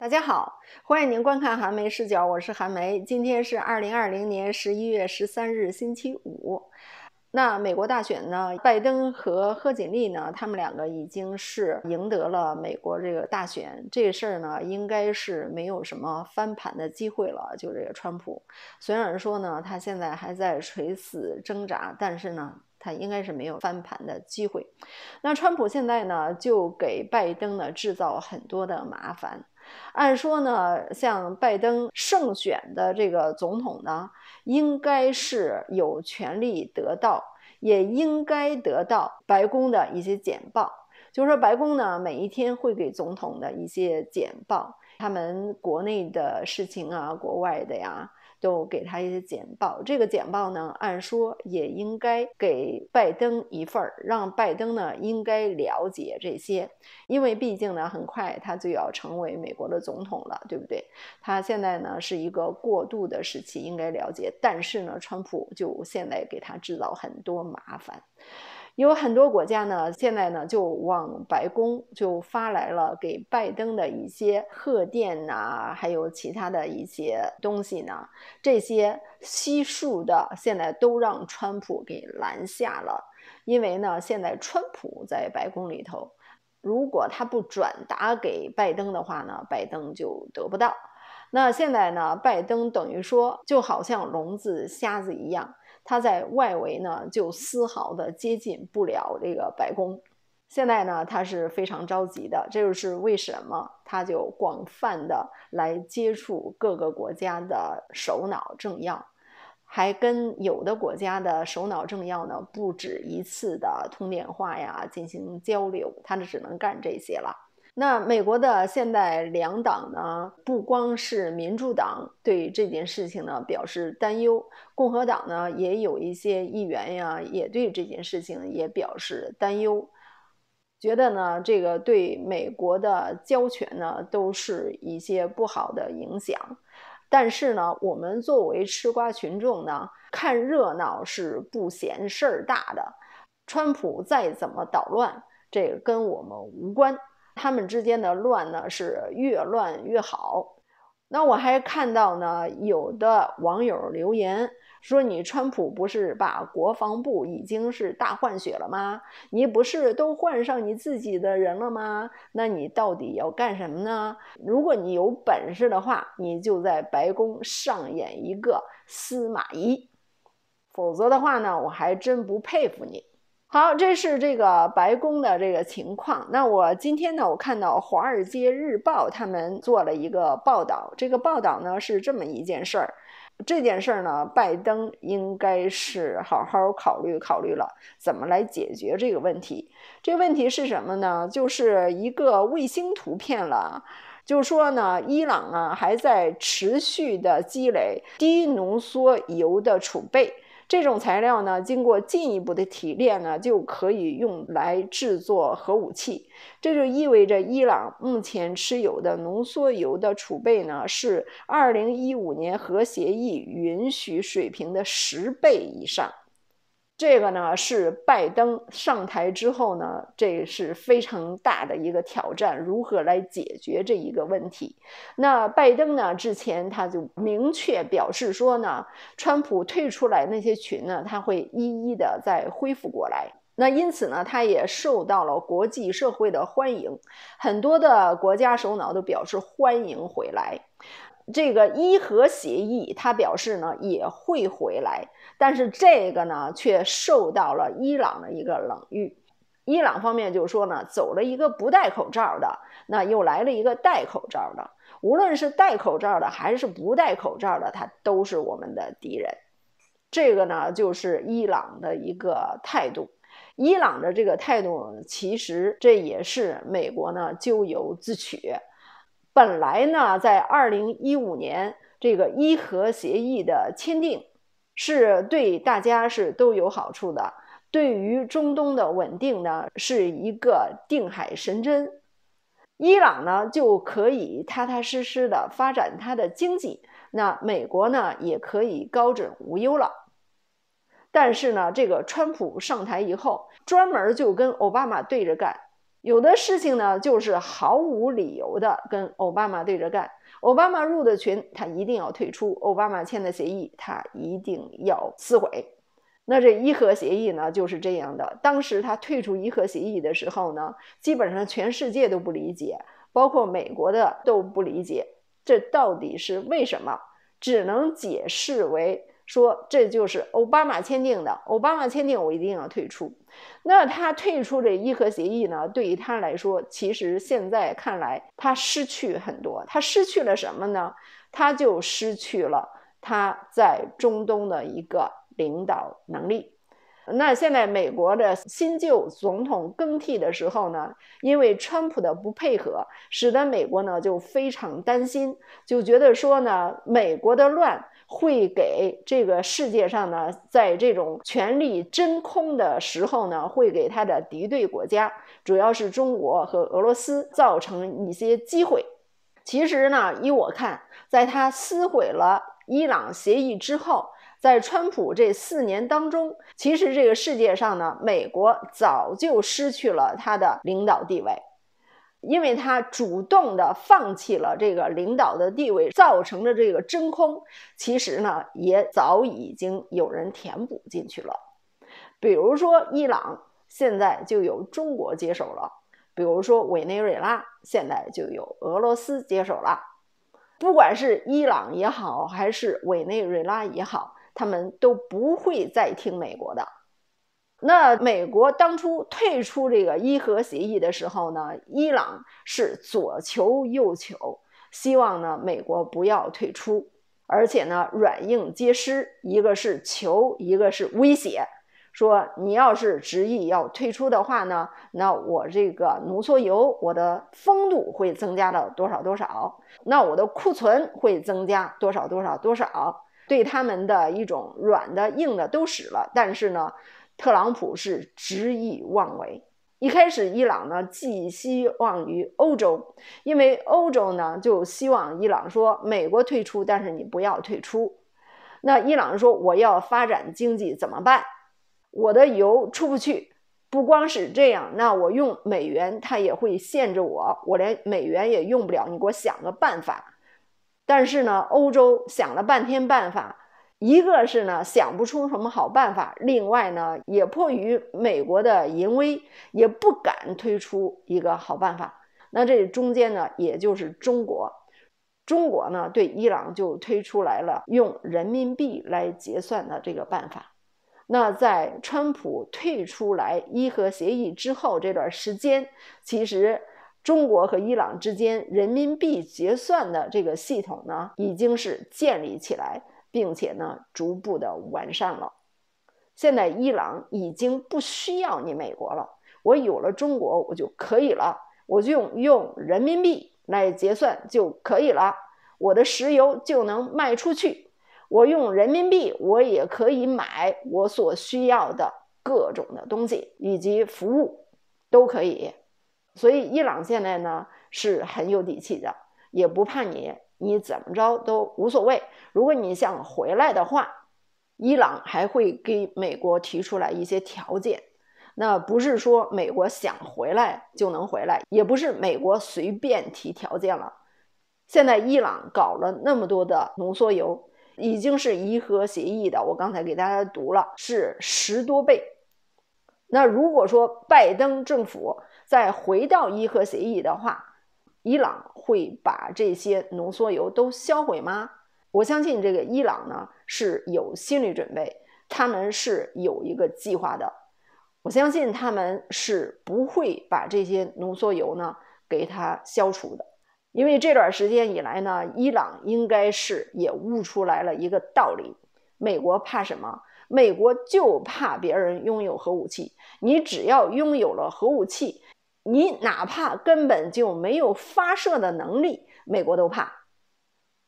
大家好，欢迎您观看韩梅视角，我是韩梅。今天是二零二零年十一月十三日，星期五。那美国大选呢？拜登和贺锦丽呢？他们两个已经是赢得了美国这个大选，这事儿呢，应该是没有什么翻盘的机会了。就这个川普，虽然说呢，他现在还在垂死挣扎，但是呢，他应该是没有翻盘的机会。那川普现在呢，就给拜登呢制造很多的麻烦。按说呢，像拜登胜选的这个总统呢，应该是有权利得到，也应该得到白宫的一些简报。就是说，白宫呢，每一天会给总统的一些简报。他们国内的事情啊，国外的呀，都给他一些简报。这个简报呢，按说也应该给拜登一份儿，让拜登呢应该了解这些，因为毕竟呢，很快他就要成为美国的总统了，对不对？他现在呢是一个过渡的时期，应该了解。但是呢，川普就现在给他制造很多麻烦。有很多国家呢，现在呢就往白宫就发来了给拜登的一些贺电呐，还有其他的一些东西呢，这些悉数的现在都让川普给拦下了，因为呢，现在川普在白宫里头，如果他不转达给拜登的话呢，拜登就得不到。那现在呢？拜登等于说，就好像聋子、瞎子一样，他在外围呢就丝毫的接近不了这个白宫。现在呢，他是非常着急的，这就是为什么他就广泛的来接触各个国家的首脑、政要，还跟有的国家的首脑、政要呢不止一次的通电话呀进行交流。他就只能干这些了。那美国的现代两党呢，不光是民主党对这件事情呢表示担忧，共和党呢也有一些议员呀，也对这件事情也表示担忧，觉得呢这个对美国的交权呢都是一些不好的影响。但是呢，我们作为吃瓜群众呢，看热闹是不嫌事儿大的。川普再怎么捣乱，这个跟我们无关。他们之间的乱呢，是越乱越好。那我还看到呢，有的网友留言说：“你川普不是把国防部已经是大换血了吗？你不是都换上你自己的人了吗？那你到底要干什么呢？如果你有本事的话，你就在白宫上演一个司马懿；否则的话呢，我还真不佩服你。”好，这是这个白宫的这个情况。那我今天呢，我看到《华尔街日报》他们做了一个报道。这个报道呢是这么一件事儿。这件事儿呢，拜登应该是好好考虑考虑了，怎么来解决这个问题。这问题是什么呢？就是一个卫星图片了，就说呢，伊朗啊还在持续的积累低浓缩铀的储备。这种材料呢，经过进一步的提炼呢，就可以用来制作核武器。这就意味着，伊朗目前持有的浓缩铀的储备呢，是二零一五年核协议允许水平的十倍以上。这个呢是拜登上台之后呢，这是非常大的一个挑战，如何来解决这一个问题？那拜登呢之前他就明确表示说呢，川普退出来那些群呢，他会一一的再恢复过来。那因此呢，他也受到了国际社会的欢迎，很多的国家首脑都表示欢迎回来。这个伊核协议，他表示呢也会回来，但是这个呢却受到了伊朗的一个冷遇。伊朗方面就说呢，走了一个不戴口罩的，那又来了一个戴口罩的。无论是戴口罩的还是不戴口罩的，他都是我们的敌人。这个呢就是伊朗的一个态度。伊朗的这个态度，其实这也是美国呢咎由自取。本来呢，在二零一五年这个伊核协议的签订，是对大家是都有好处的，对于中东的稳定呢是一个定海神针。伊朗呢就可以踏踏实实的发展它的经济，那美国呢也可以高枕无忧了。但是呢，这个川普上台以后，专门就跟奥巴马对着干，有的事情呢，就是毫无理由的跟奥巴马对着干。奥巴马入的群，他一定要退出；奥巴马签的协议，他一定要撕毁。那这伊核协议呢，就是这样的。当时他退出伊核协议的时候呢，基本上全世界都不理解，包括美国的都不理解。这到底是为什么？只能解释为。说这就是奥巴马签订的，奥巴马签订我一定要退出。那他退出这伊核协议呢？对于他来说，其实现在看来，他失去很多。他失去了什么呢？他就失去了他在中东的一个领导能力。那现在美国的新旧总统更替的时候呢，因为川普的不配合，使得美国呢就非常担心，就觉得说呢，美国的乱。会给这个世界上呢，在这种权力真空的时候呢，会给他的敌对国家，主要是中国和俄罗斯，造成一些机会。其实呢，依我看，在他撕毁了伊朗协议之后，在川普这四年当中，其实这个世界上呢，美国早就失去了他的领导地位。因为他主动的放弃了这个领导的地位，造成的这个真空，其实呢也早已经有人填补进去了。比如说伊朗现在就由中国接手了，比如说委内瑞拉现在就由俄罗斯接手了。不管是伊朗也好，还是委内瑞拉也好，他们都不会再听美国的。那美国当初退出这个伊核协议的时候呢，伊朗是左求右求，希望呢美国不要退出，而且呢软硬皆施，一个是求，一个是威胁，说你要是执意要退出的话呢，那我这个浓缩铀，我的风度会增加到多少多少，那我的库存会增加多少多少多少，对他们的一种软的硬的都使了，但是呢。特朗普是执意妄为。一开始，伊朗呢寄希望于欧洲，因为欧洲呢就希望伊朗说美国退出，但是你不要退出。那伊朗说我要发展经济怎么办？我的油出不去，不光是这样，那我用美元它也会限制我，我连美元也用不了。你给我想个办法。但是呢，欧洲想了半天办法。一个是呢想不出什么好办法，另外呢也迫于美国的淫威，也不敢推出一个好办法。那这中间呢，也就是中国，中国呢对伊朗就推出来了用人民币来结算的这个办法。那在川普退出来伊核协议之后这段时间，其实中国和伊朗之间人民币结算的这个系统呢，已经是建立起来。并且呢，逐步的完善了。现在伊朗已经不需要你美国了，我有了中国，我就可以了，我就用人民币来结算就可以了。我的石油就能卖出去，我用人民币，我也可以买我所需要的各种的东西以及服务，都可以。所以伊朗现在呢是很有底气的，也不怕你。你怎么着都无所谓。如果你想回来的话，伊朗还会给美国提出来一些条件。那不是说美国想回来就能回来，也不是美国随便提条件了。现在伊朗搞了那么多的浓缩铀，已经是伊核协议的，我刚才给大家读了，是十多倍。那如果说拜登政府再回到伊核协议的话，伊朗会把这些浓缩铀都销毁吗？我相信这个伊朗呢是有心理准备，他们是有一个计划的。我相信他们是不会把这些浓缩铀呢给它消除的，因为这段时间以来呢，伊朗应该是也悟出来了一个道理：美国怕什么？美国就怕别人拥有核武器。你只要拥有了核武器，你哪怕根本就没有发射的能力，美国都怕。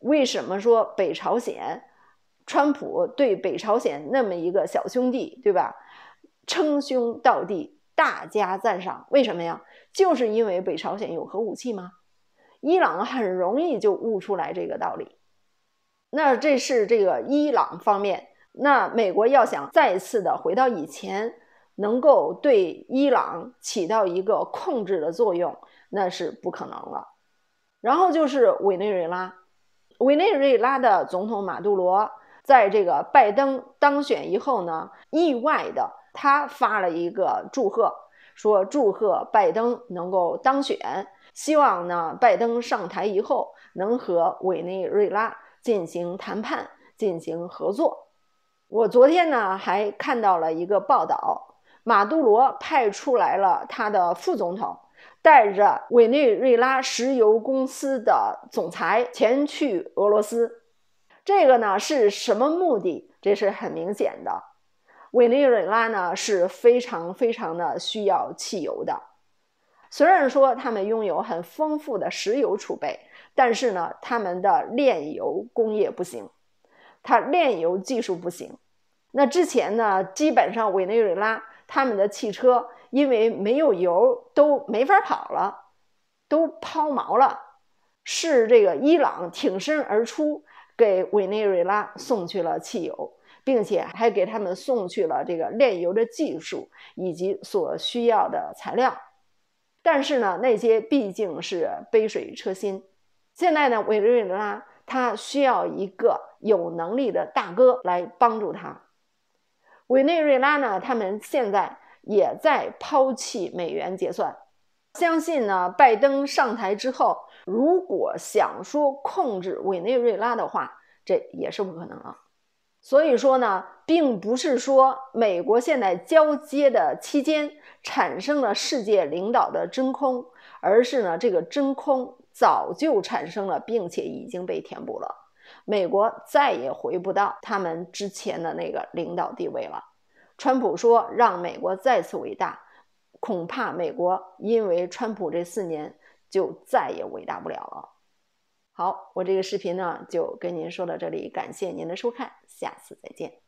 为什么说北朝鲜？川普对北朝鲜那么一个小兄弟，对吧？称兄道弟，大加赞赏。为什么呀？就是因为北朝鲜有核武器吗？伊朗很容易就悟出来这个道理。那这是这个伊朗方面。那美国要想再一次的回到以前。能够对伊朗起到一个控制的作用，那是不可能了。然后就是委内瑞拉，委内瑞拉的总统马杜罗，在这个拜登当选以后呢，意外的他发了一个祝贺，说祝贺拜登能够当选，希望呢拜登上台以后能和委内瑞拉进行谈判，进行合作。我昨天呢还看到了一个报道。马杜罗派出来了他的副总统，带着委内瑞拉石油公司的总裁前去俄罗斯。这个呢是什么目的？这是很明显的。委内瑞拉呢是非常非常的需要汽油的。虽然说他们拥有很丰富的石油储备，但是呢他们的炼油工业不行，他炼油技术不行。那之前呢，基本上委内瑞拉。他们的汽车因为没有油都没法跑了，都抛锚了。是这个伊朗挺身而出，给委内瑞拉送去了汽油，并且还给他们送去了这个炼油的技术以及所需要的材料。但是呢，那些毕竟是杯水车薪。现在呢，委内瑞拉它需要一个有能力的大哥来帮助它。委内瑞拉呢，他们现在也在抛弃美元结算。相信呢，拜登上台之后，如果想说控制委内瑞拉的话，这也是不可能啊。所以说呢，并不是说美国现在交接的期间产生了世界领导的真空，而是呢，这个真空早就产生了，并且已经被填补了。美国再也回不到他们之前的那个领导地位了。川普说：“让美国再次伟大，恐怕美国因为川普这四年就再也伟大不了了。”好，我这个视频呢就跟您说到这里，感谢您的收看，下次再见。